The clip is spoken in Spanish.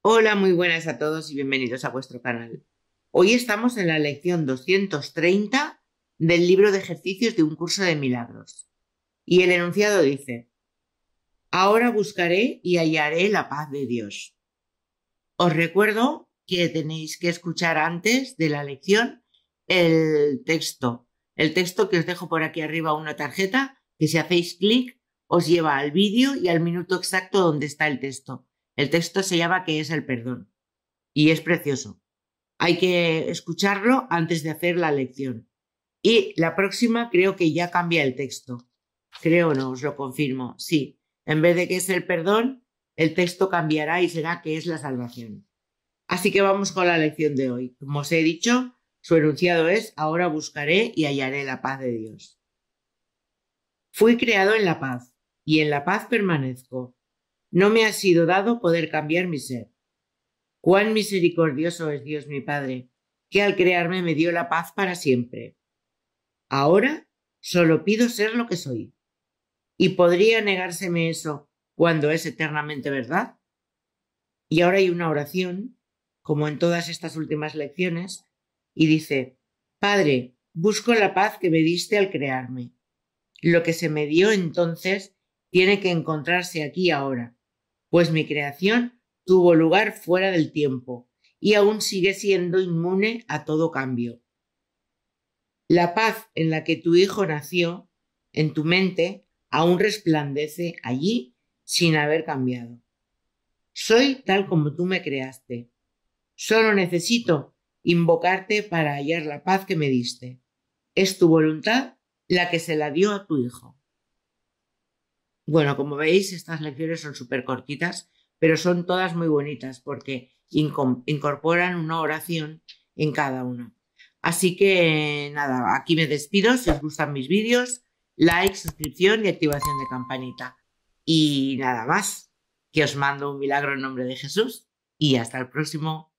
Hola, muy buenas a todos y bienvenidos a vuestro canal. Hoy estamos en la lección 230 del libro de ejercicios de un curso de milagros. Y el enunciado dice, Ahora buscaré y hallaré la paz de Dios. Os recuerdo que tenéis que escuchar antes de la lección el texto. El texto que os dejo por aquí arriba una tarjeta que si hacéis clic os lleva al vídeo y al minuto exacto donde está el texto. El texto se llama que es el perdón y es precioso. Hay que escucharlo antes de hacer la lección. Y la próxima creo que ya cambia el texto. Creo no, os lo confirmo. Sí, en vez de que es el perdón, el texto cambiará y será que es la salvación. Así que vamos con la lección de hoy. Como os he dicho, su enunciado es, ahora buscaré y hallaré la paz de Dios. Fui creado en la paz, y en la paz permanezco. No me ha sido dado poder cambiar mi ser. Cuán misericordioso es Dios mi Padre, que al crearme me dio la paz para siempre. Ahora solo pido ser lo que soy. ¿Y podría negárseme eso cuando es eternamente verdad? Y ahora hay una oración como en todas estas últimas lecciones, y dice, Padre, busco la paz que me diste al crearme. Lo que se me dio entonces tiene que encontrarse aquí ahora, pues mi creación tuvo lugar fuera del tiempo y aún sigue siendo inmune a todo cambio. La paz en la que tu hijo nació, en tu mente, aún resplandece allí sin haber cambiado. Soy tal como tú me creaste, Solo necesito invocarte para hallar la paz que me diste. Es tu voluntad la que se la dio a tu hijo. Bueno, como veis, estas lecciones son súper cortitas, pero son todas muy bonitas porque incorporan una oración en cada una. Así que nada, aquí me despido. Si os gustan mis vídeos, like, suscripción y activación de campanita. Y nada más, que os mando un milagro en nombre de Jesús y hasta el próximo